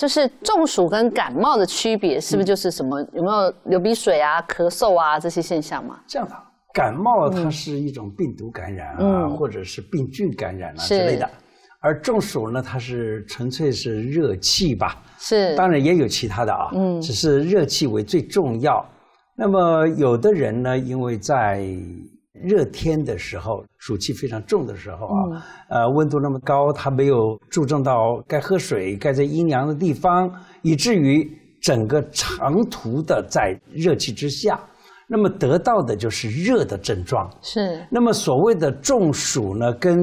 就是中暑跟感冒的区别，是不是就是什么有没有流鼻水啊、咳嗽啊这些现象嘛？这样的，感冒它是一种病毒感染啊，或者是病菌感染啊之类的，而中暑呢，它是纯粹是热气吧？是，当然也有其他的啊，嗯，只是热气为最重要。那么有的人呢，因为在热天的时候，暑气非常重的时候啊，呃，温度那么高，它没有注重到该喝水，该在阴凉的地方，以至于整个长途的在热气之下，那么得到的就是热的症状。是。那么所谓的中暑呢，跟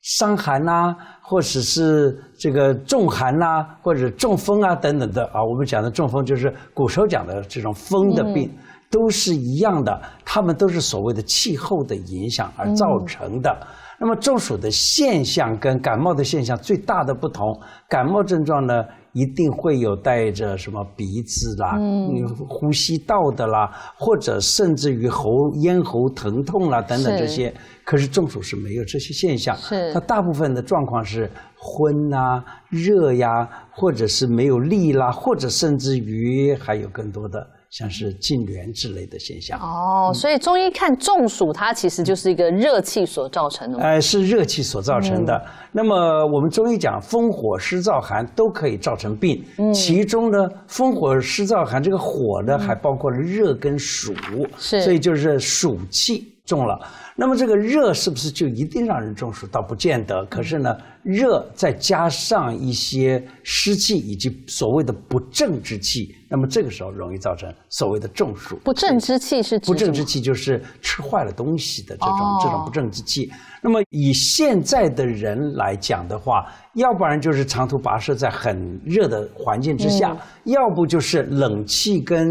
伤寒啊，或者是这个中寒啊，或者中风啊等等的啊，我们讲的中风就是古时候讲的这种风的病。都是一样的，他们都是所谓的气候的影响而造成的。那么中暑的现象跟感冒的现象最大的不同，感冒症状呢一定会有带着什么鼻子啦、嗯呼吸道的啦，或者甚至于喉咽喉疼痛啦等等这些。可是中暑是没有这些现象，它大部分的状况是昏啊、热呀，或者是没有力啦，或者甚至于还有更多的。像是痉挛之类的现象哦，所以中医看中暑，它其实就是一个热气所造成的。哎，是热气所造成的。那么我们中医讲，风火湿燥寒都可以造成病。嗯，其中呢，风火湿燥寒这个火呢，还包括了热跟暑，所以就是暑气。中了，那么这个热是不是就一定让人中暑？倒不见得。可是呢，热再加上一些湿气以及所谓的不正之气，那么这个时候容易造成所谓的中暑。不正之气是不正之气，就是吃坏了东西的这种这种不正之气。那么以现在的人来讲的话，要不然就是长途跋涉在很热的环境之下，要不就是冷气跟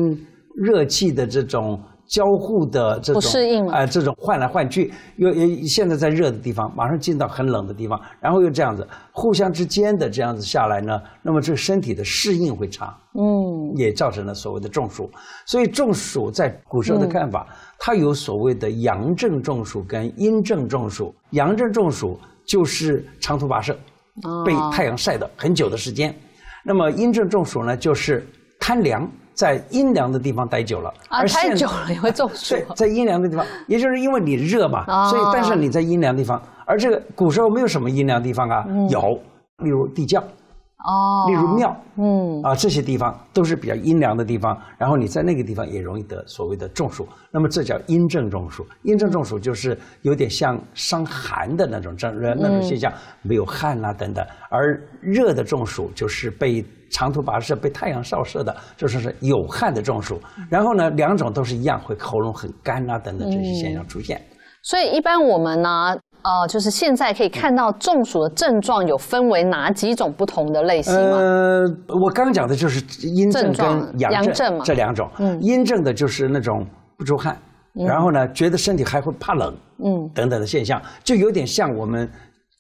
热气的这种。交互的这种适应哎，这种换来换去，又又现在在热的地方，马上进到很冷的地方，然后又这样子，互相之间的这样子下来呢，那么这个身体的适应会差，嗯，也造成了所谓的中暑。所以中暑在古时候的看法，它有所谓的阳症中暑跟阴症中暑。阳症中暑就是长途跋涉，被太阳晒的很久的时间，那么阴症中暑呢，就是贪凉。在阴凉的地方待久了，而太久了也会中暑。在阴凉的地方，也就是因为你热嘛，所以但是你在阴凉地方，而这个古时候没有什么阴凉地方啊，有，例如地窖，哦，例如庙，嗯，啊这些地方都是比较阴凉的地方，然后你在那个地方也容易得所谓的中暑，那么这叫阴症中暑。阴症中暑就是有点像伤寒的那种症，那种现象没有汗啦等等，而热的中暑就是被。长途跋涉被太阳照射的，就是是有汗的中暑。然后呢，两种都是一样，会喉咙很干啊等等这些现象出现。所以一般我们呢，呃，就是现在可以看到中暑的症状有分为哪几种不同的类型吗？呃，我刚讲的就是阴症跟阳症这两种。嗯，阴症的就是那种不出汗，然后呢，觉得身体还会怕冷，嗯，等等的现象，就有点像我们。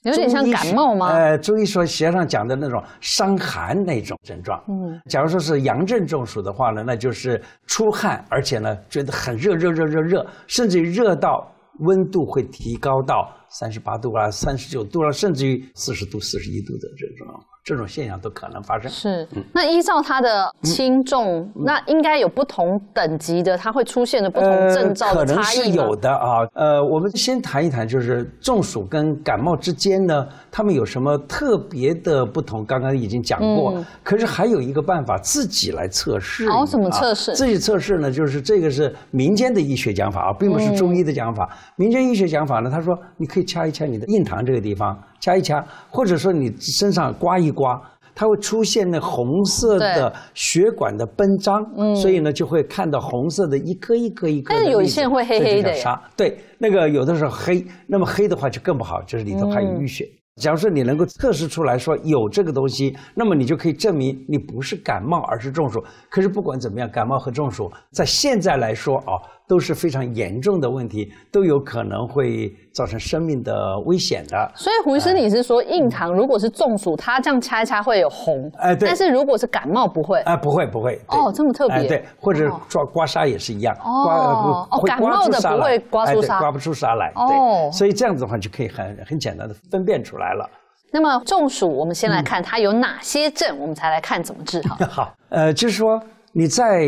有点像感冒吗？呃，中医说学上讲的那种伤寒那种症状。嗯，假如说是阳症中暑的话呢，那就是出汗，而且呢觉得很热，热热热热甚至于热到温度会提高到三十八度啊、三十九度啊，甚至于四十度、四十一度的这种。这种现象都可能发生。是，那依照它的轻重，那应该有不同等级的，它会出现的不同症兆的差异。是有的啊，呃，我们先谈一谈，就是中暑跟感冒之间呢，他们有什么特别的不同？刚刚已经讲过，可是还有一个办法自己来测试。怎么测试？自己测试呢？就是这个是民间的医学讲法啊，并不是中医的讲法。民间医学讲法呢，他说你可以掐一掐你的印堂这个地方，掐一掐，或者说你身上刮一。刮它会出现那红色的血管的奔张，所以呢就会看到红色的一颗一颗一颗。但有一些会黑黑的，对那个有的时候黑，那么黑的话就更不好，就是里头还有淤血。假如说你能够测试出来说有这个东西，那么你就可以证明你不是感冒而是中暑。可是不管怎么样，感冒和中暑在现在来说啊。都是非常严重的问题，都有可能会造成生命的危险的。所以，胡医师，你是说硬糖如果是中暑，它这样掐一掐会有红？哎，对。但是如果是感冒，不会。哎，不会，不会。哦，这么特别。对。或者抓刮痧也是一样。哦。哦，感冒的不会刮出痧。刮不出痧来。哦。所以这样子的话，就可以很很简单的分辨出来了。那么中暑，我们先来看它有哪些症，我们才来看怎么治好。好，呃，就是说你在。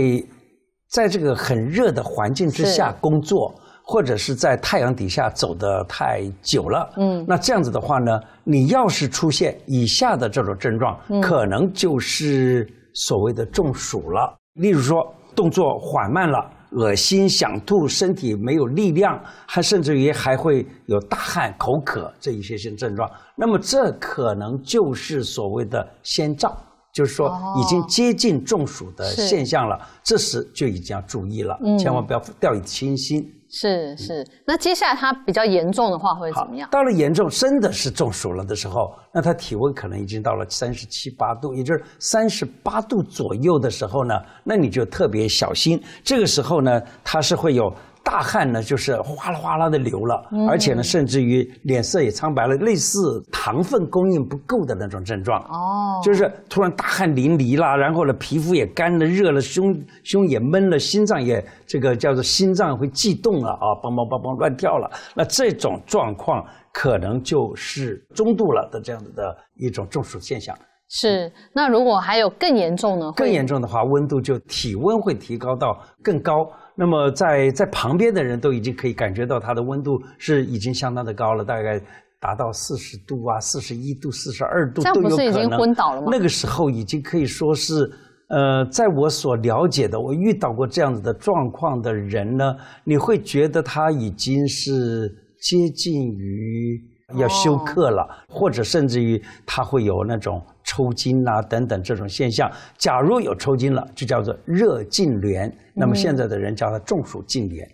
在这个很热的环境之下工作，或者是在太阳底下走得太久了，嗯，那这样子的话呢，你要是出现以下的这种症状，可能就是所谓的中暑了。例如说，动作缓慢了，恶心、想吐、身体没有力量，还甚至于还会有大汗、口渴这一些些症状，那么这可能就是所谓的先兆。就是说，已经接近中暑的现象了，这时就已经要注意了，千万不要掉以轻心。是是，那接下来他比较严重的话会怎么样？到了严重，真的是中暑了的时候，那他体温可能已经到了三十七八度，也就是三十八度左右的时候呢，那你就特别小心。这个时候呢，他是会有。大汗呢，就是哗啦哗啦的流了，而且呢，甚至于脸色也苍白了，类似糖分供应不够的那种症状。哦，就是突然大汗淋漓了，然后呢，皮肤也干了、热了，胸胸也闷了，心脏也这个叫做心脏会悸动了，啊，梆梆梆梆乱掉了。那这种状况可能就是中度了的这样子的一种中暑现象。是，那如果还有更严重呢？更严重的话，温度就体温会提高到更高。那么，在在旁边的人都已经可以感觉到它的温度是已经相当的高了，大概达到四十度啊、四十一度、四十二度都有可能。那个时候已经可以说是，呃，在我所了解的，我遇到过这样子的状况的人呢，你会觉得他已经是接近于。要休克了，或者甚至于他会有那种抽筋啊等等这种现象。假如有抽筋了，就叫做热痉挛。那么现在的人叫它中暑痉挛，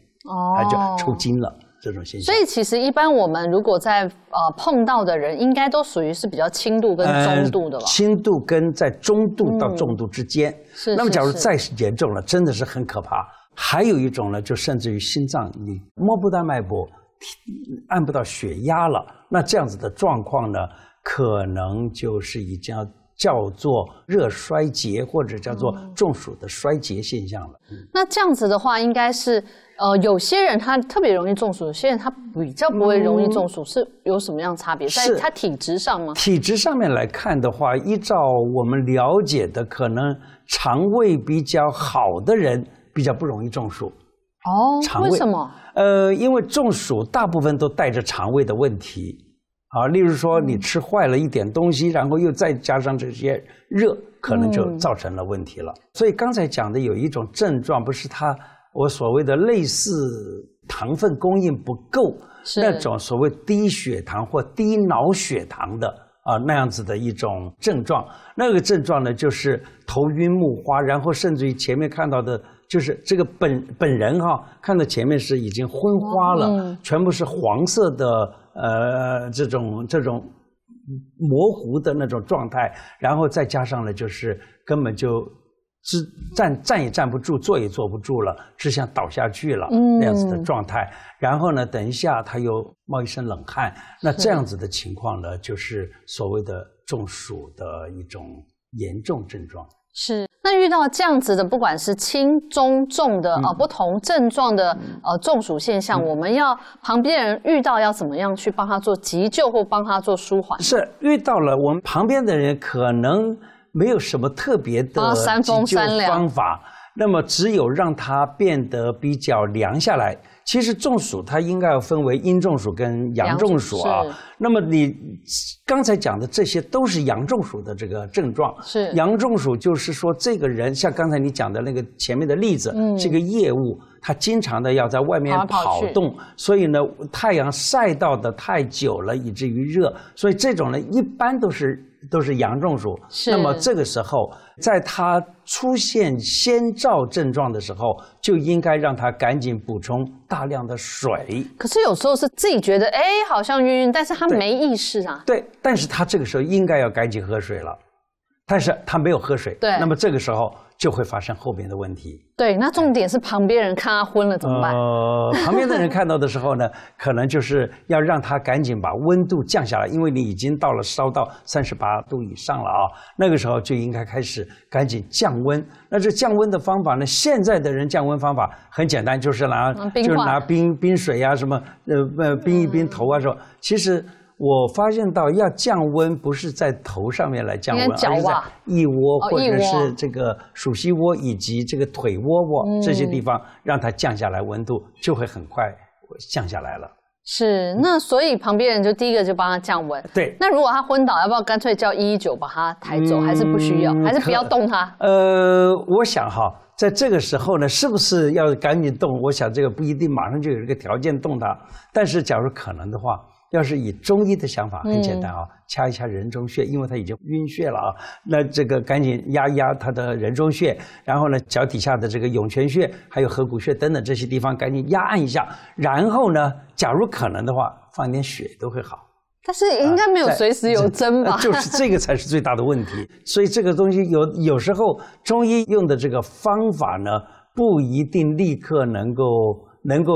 它就抽筋了这种现象。所以其实一般我们如果在呃碰到的人，应该都属于是比较轻度跟中度的。轻度跟在中度到重度之间。是。那么假如再严重了，真的是很可怕。还有一种呢，就甚至于心脏你摸不到脉搏。按不到血压了，那这样子的状况呢，可能就是已经叫做热衰竭或者叫做中暑的衰竭现象了。那这样子的话，应该是呃，有些人他特别容易中暑，有些人他比较不会容易中暑，是有什么样差别？在他体质上吗？体质上面来看的话，依照我们了解的，可能肠胃比较好的人比较不容易中暑。哦，为什么？呃，因为中暑大部分都带着肠胃的问题，啊，例如说你吃坏了一点东西，然后又再加上这些热，可能就造成了问题了。所以刚才讲的有一种症状，不是它我所谓的类似糖分供应不够那种所谓低血糖或低脑血糖的啊那样子的一种症状，那个症状呢就是头晕目花，然后甚至于前面看到的。就是这个本本人哈，看到前面是已经昏花了，全部是黄色的，呃，这种这种模糊的那种状态，然后再加上了，就是根本就只站站也站不住，坐也坐不住了，只想倒下去了那样子的状态。然后呢，等一下他又冒一身冷汗，那这样子的情况呢，就是所谓的中暑的一种严重症状。是，那遇到这样子的，不管是轻、中、重的啊，不同症状的呃中暑现象，我们要旁边人遇到要怎么样去帮他做急救或帮他做舒缓？是，遇到了我们旁边的人可能没有什么特别的急救方法，那么只有让他变得比较凉下来。其实中暑它应该要分为阴中暑跟阳中暑啊。那么你刚才讲的这些都是阳中暑的这个症状。是阳中暑就是说这个人像刚才你讲的那个前面的例子，这个业务。他经常的要在外面跑动，所以呢，太阳晒到的太久了，以至于热，所以这种呢，一般都是都是阳中暑。那么这个时候，在他出现先兆症状的时候，就应该让他赶紧补充大量的水。可是有时候是自己觉得哎，好像晕晕，但是他没意识啊。对，但是他这个时候应该要赶紧喝水了，但是他没有喝水。对，那么这个时候。就会发生后边的问题。对，那重点是旁边人看他昏了怎么办？呃，旁边的人看到的时候呢，可能就是要让他赶紧把温度降下来，因为你已经到了烧到三十八度以上了啊，那个时候就应该开始赶紧降温。那这降温的方法呢？现在的人降温方法很简单，就是拿就是拿冰冰水呀，什么呃呃冰一冰头啊，吧？其实。我发现到要降温，不是在头上面来降温，而在一窝或者是这个鼠膝窝以及这个腿窝窝这些地方让它降下来，温度就会很快降下来了。是，那所以旁边人就第一个就帮他降温。对，那如果他昏倒，要不要干脆叫一一九把他抬走？还是不需要？还是不要动他？呃，我想哈，在这个时候呢，是不是要赶紧动？我想这个不一定马上就有一个条件动他，但是假如可能的话。要是以中医的想法，很简单啊，掐一掐人中穴，因为他已经晕血了啊，那这个赶紧压一压他的人中穴，然后呢，脚底下的这个涌泉穴，还有合谷穴等等这些地方，赶紧压按一下。然后呢，假如可能的话，放一点血都会好。但是应该没有随时有针吧？就是这个才是最大的问题。所以这个东西有有时候中医用的这个方法呢，不一定立刻能够能够。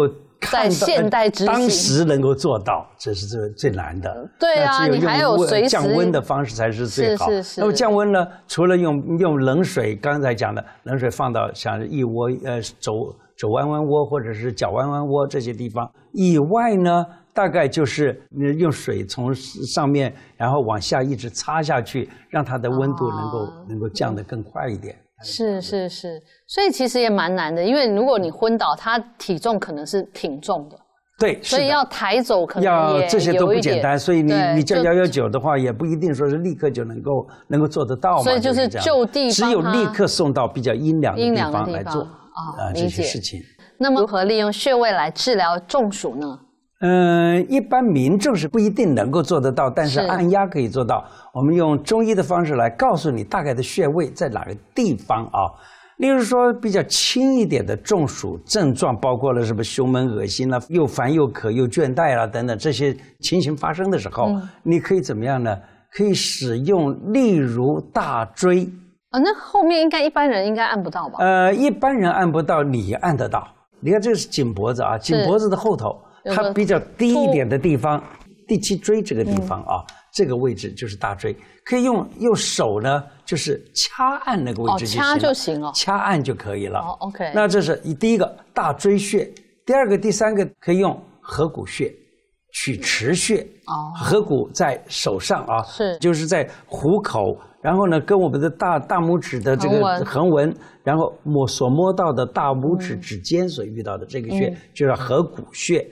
现代，当时能够做到，这是最最难的。对啊，你还有降温的方式才是最好。那么降温呢？除了用用冷水，刚才讲的冷水放到像一窝呃，肘肘弯弯窝或者是脚弯弯窝这些地方以外呢，大概就是用水从上面然后往下一直擦下去，让它的温度能够能够降得更快一点。是是是，所以其实也蛮难的，因为如果你昏倒，他体重可能是挺重的，对，所以要抬走可能要这些都不简单，所以你你叫幺幺九的话，也不一定说是立刻就能够能够做得到嘛，所以就是就地只有立刻送到比较阴凉的地方来做啊，这些事情。那么如何利用穴位来治疗中暑呢？嗯，一般民众是不一定能够做得到，但是按压可以做到。我们用中医的方式来告诉你大概的穴位在哪个地方啊。例如说，比较轻一点的中暑症状，包括了什么胸闷、恶心呐，又烦又渴又倦怠啊等等这些情形发生的时候，你可以怎么样呢？可以使用，例如大椎。啊，那后面应该一般人应该按不到吧？呃，一般人按不到，你按得到。你看，这是颈脖子啊，颈脖子的后头。它比较低一点的地方，第七椎这个地方啊，这个位置就是大椎，可以用用手呢，就是掐按那个位置就行了，掐按就可以了。哦，OK。那这是第一个大椎穴，第二个、第三个可以用合谷穴、曲池穴。哦。合谷在手上啊，是，就是在虎口，然后呢，跟我们的大大拇指的这个横纹，然后摸所摸到的大拇指指尖所遇到的这个穴，就是合谷穴。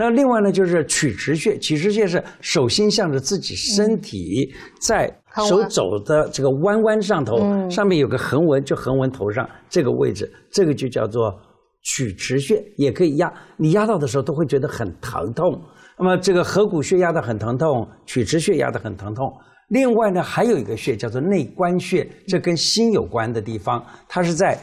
那另外呢，就是曲池穴，曲池穴是手心向着自己身体，在手肘的这个弯弯上头，上面有个横纹，就横纹头上这个位置，这个就叫做曲池穴，也可以压。你压到的时候都会觉得很疼痛。那么这个合谷穴压的很疼痛，曲池穴压的很疼痛。另外呢，还有一个穴叫做内关穴，这跟心有关的地方，它是在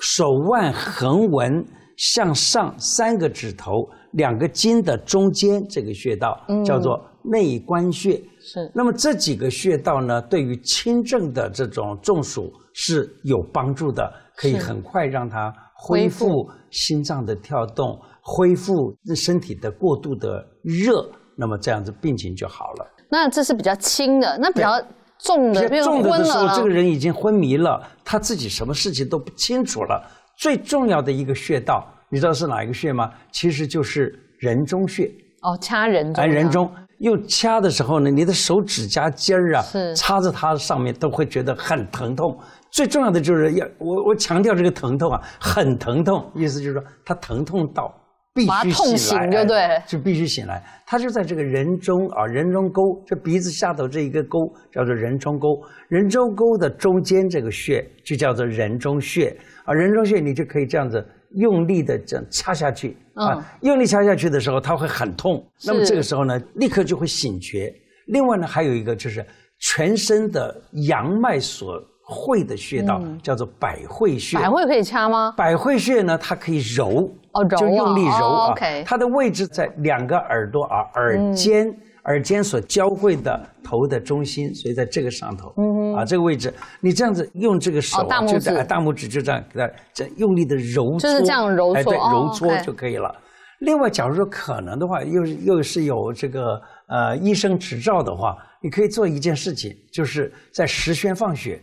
手腕横纹向上三个指头。两个筋的中间这个穴道叫做内关穴。是。那么这几个穴道呢，对于轻症的这种中暑是有帮助的，可以很快让它恢复心脏的跳动，恢复身体的过度的热，那么这样子病情就好了。那这是比较轻的，那比较重的，重的的时候，这个人已经昏迷了，他自己什么事情都不清楚了，最重要的一个穴道。你知道是哪一个穴吗？其实就是人中穴。哦，掐人中。哎，人中，又掐的时候呢，你的手指甲尖儿啊，是插在它上面都会觉得很疼痛。最重要的就是要我我强调这个疼痛啊，很疼痛，意思就是说它疼痛到必须醒痛醒，就对，就必须醒来。它就在这个人中啊，人中沟，这鼻子下头这一个沟叫做人中沟，人中沟的中间这个穴就叫做人中穴。啊，人中穴你就可以这样子。用力的这样掐下去啊！用力掐下去的时候，它会很痛。那么这个时候呢，立刻就会醒觉。另外呢，还有一个就是全身的阳脉所会的穴道，叫做百会穴。百会可以掐吗？百会穴呢，它可以揉，就用力揉啊。它的位置在两个耳朵啊耳尖。耳尖所交汇的头的中心，所以在这个上头，啊，这个位置，你这样子用这个手啊，就在大拇指就这样给它用力的揉搓，就是这样揉搓，揉搓就可以了。另外，假如说可能的话，又又是有这个呃医生执照的话，你可以做一件事情，就是在石宣放血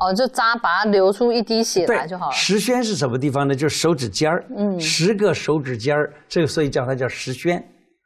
哦，就扎把它流出一滴血来就好了。石宣是什么地方呢？就是手指尖儿，嗯，十个手指尖儿，这个所以叫它叫石宣。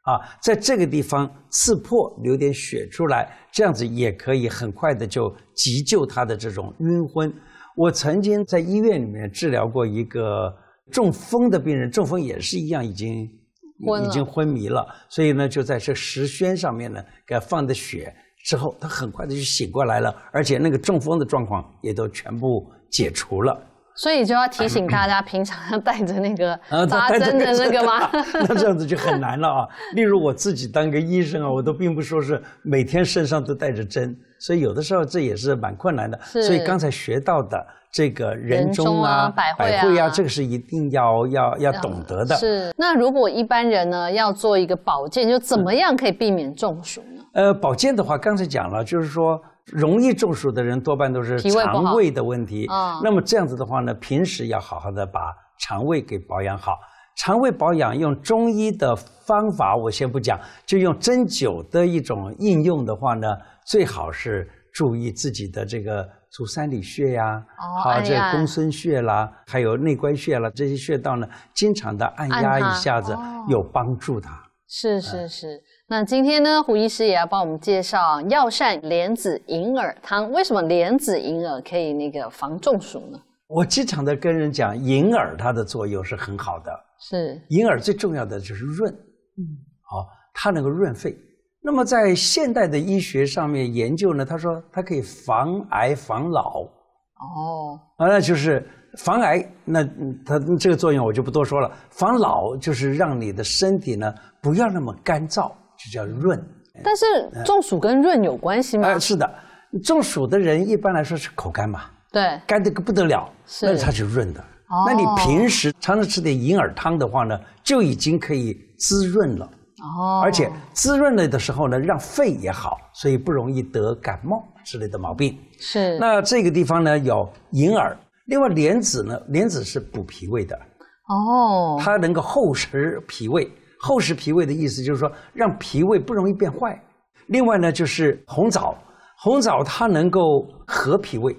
啊，在这个地方刺破，流点血出来，这样子也可以很快的就急救他的这种晕昏。我曾经在医院里面治疗过一个中风的病人，中风也是一样，已经已经昏迷了。所以呢，就在这石轩上面呢，给他放的血之后，他很快的就醒过来了，而且那个中风的状况也都全部解除了。所以就要提醒大家，平常要带着那个扎针的那个吗？那这样子就很难了啊。例如我自己当个医生啊，我都并不说是每天身上都带着针，所以有的时候这也是蛮困难的。所以刚才学到的这个人中啊、百会啊，这个是一定要要要懂得的。是。那如果一般人呢，要做一个保健，就怎么样可以避免中暑呢？呃，保健的话，刚才讲了，就是说。容易中暑的人多半都是肠胃的问题。那么这样子的话呢，平时要好好的把肠胃给保养好。肠胃保养用中医的方法，我先不讲，就用针灸的一种应用的话呢，最好是注意自己的这个足三里穴呀，啊，这公孙穴啦，还有内关穴啦，这些穴道呢，经常的按压一下子有帮助的。是是是。那今天呢，胡医师也要帮我们介绍药膳莲子银耳汤。为什么莲子银耳可以那个防中暑呢？我经常的跟人讲，银耳它的作用是很好的。是银耳最重要的就是润。嗯，好，它能够润肺。那么在现代的医学上面研究呢，他说它可以防癌防老。哦，啊，那就是防癌，那它这个作用我就不多说了。防老就是让你的身体呢不要那么干燥。就叫润，但是中暑跟润有关系吗？呃，是的，中暑的人一般来说是口干嘛，对，干的个不得了，那它是润的。那你平时常常吃点银耳汤的话呢，就已经可以滋润了。哦，而且滋润了的时候呢，让肺也好，所以不容易得感冒之类的毛病。是。那这个地方呢有银耳，另外莲子呢，莲子是补脾胃的。哦。它能够厚实脾胃。厚实脾胃的意思就是说，让脾胃不容易变坏。另外呢，就是红枣，红枣它能够和脾胃，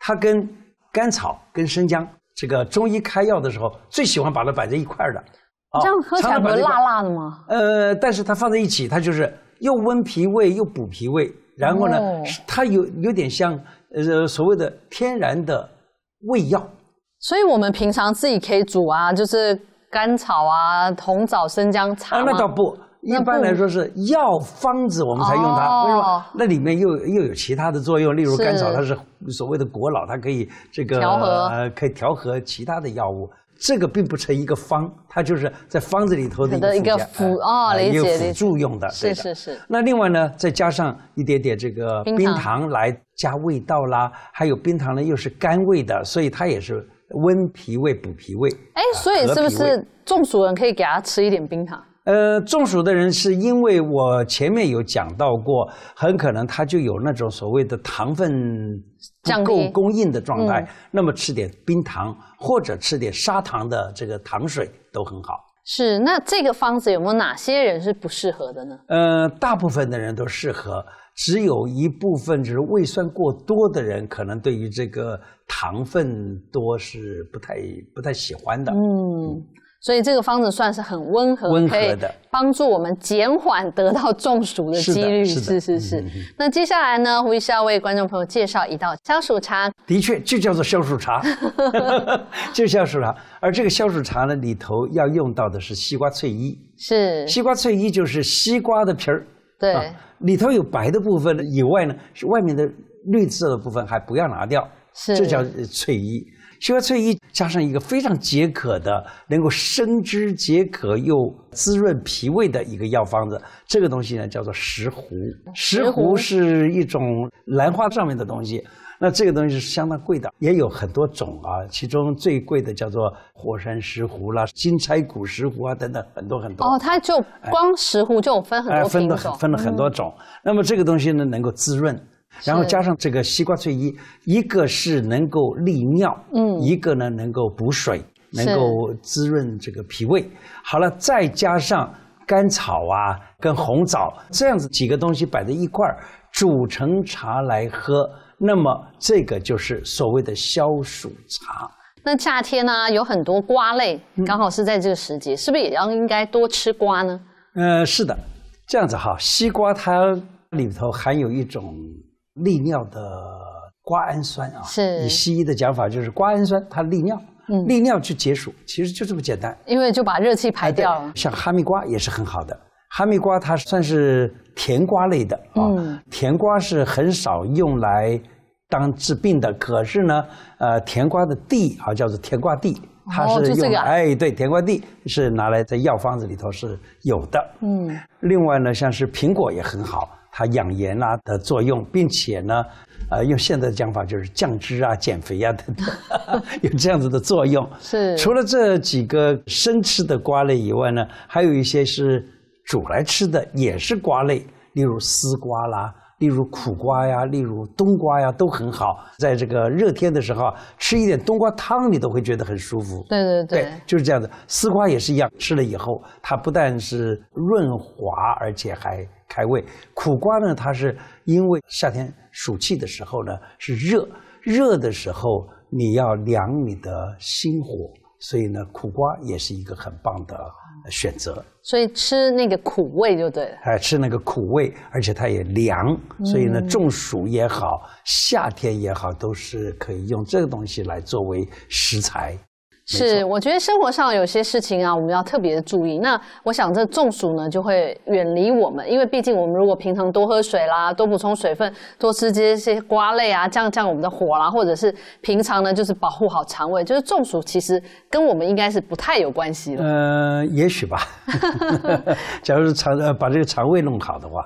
它跟甘草、跟生姜，这个中医开药的时候最喜欢把它摆在一块儿的。这样喝起来不辣辣的吗？呃，但是它放在一起，它就是又温脾胃又补脾胃，然后呢，它有有点像呃所谓的天然的胃药。所以我们平常自己可以煮啊，就是。甘草啊，红枣、生姜茶啊，那倒不。一般来说是药方子，我们才用它。哦。为什么？那里面又又有其他的作用，例如甘草，它是所谓的国老，它可以这个调和，可以调和其他的药物。这个并不成一个方，它就是在方子里头的一个辅哦，啊，一个辅助用的。是是是。那另外呢，再加上一点点这个冰糖来加味道啦，还有冰糖呢，又是甘味的，所以它也是。温脾胃，补脾胃。哎，所以是不是中暑人可以给他吃一点冰糖？呃，中暑的人是因为我前面有讲到过，很可能他就有那种所谓的糖分不够供应的状态，那么吃点冰糖或者吃点砂糖的这个糖水都很好。是，那这个方子有没有哪些人是不适合的呢？呃，大部分的人都适合。只有一部分就是胃酸过多的人，可能对于这个糖分多是不太不太喜欢的。嗯，所以这个方子算是很温和，温和的帮助我们减缓得到中暑的几率。是是是是。那接下来呢，我医师要为观众朋友介绍一道消暑茶。的确，就叫做消暑茶，就消暑茶。而这个消暑茶呢，里头要用到的是西瓜翠衣。是西瓜翠衣就是西瓜的皮儿。对。里头有白的部分以外呢，外面的绿色的部分还不要拿掉，这叫翠衣。菊花翠玉加上一个非常解渴的，能够生津解渴又滋润脾胃的一个药方子。这个东西呢，叫做石斛。石斛是一种兰花上面的东西。那这个东西是相当贵的，也有很多种啊。其中最贵的叫做火山石斛啦、金钗骨石斛啊等等，很多很多。哦，它就光石斛就分很多品种。分了分了很多种。那么这个东西呢，能够滋润。然后加上这个西瓜翠衣，一个是能够利尿，嗯，一个呢能够补水，能够滋润这个脾胃。好了，再加上甘草啊，跟红枣这样子几个东西摆在一块儿，煮成茶来喝，那么这个就是所谓的消暑茶。那夏天呢，有很多瓜类，刚好是在这个时节，是不是也要应该多吃瓜呢？呃，是的，这样子哈，西瓜它里头含有一种。利尿的瓜氨酸啊，是以西医的讲法就是瓜氨酸，它利尿，利尿去解暑，其实就这么简单。因为就把热气排掉了。像哈密瓜也是很好的，哈密瓜它算是甜瓜类的啊，甜瓜是很少用来当治病的，可是呢，呃，甜瓜的蒂啊叫做甜瓜蒂。它是用，哎，对，甜瓜蒂是拿来在药方子里头是有的。嗯，另外呢，像是苹果也很好。它养颜啦的作用，并且呢，呃，用现在的讲法就是降脂啊、减肥啊等等，有这样子的作用。是除了这几个生吃的瓜类以外呢，还有一些是煮来吃的，也是瓜类，例如丝瓜啦。例如苦瓜呀，例如冬瓜呀，都很好。在这个热天的时候，吃一点冬瓜汤，你都会觉得很舒服。对对对，就是这样子。丝瓜也是一样，吃了以后，它不但是润滑，而且还开胃。苦瓜呢，它是因为夏天暑气的时候呢是热，热的时候你要凉你的心火，所以呢，苦瓜也是一个很棒的。选择，所以吃那个苦味就对了。哎，吃那个苦味，而且它也凉，所以呢，中暑也好，夏天也好，都是可以用这个东西来作为食材。是，我觉得生活上有些事情啊，我们要特别的注意。那我想这中暑呢，就会远离我们，因为毕竟我们如果平常多喝水啦，多补充水分，多吃这些瓜类啊，降降我们的火啦，或者是平常呢，就是保护好肠胃，就是中暑其实跟我们应该是不太有关系了。嗯，也许吧。假如肠呃把这个肠胃弄好的话。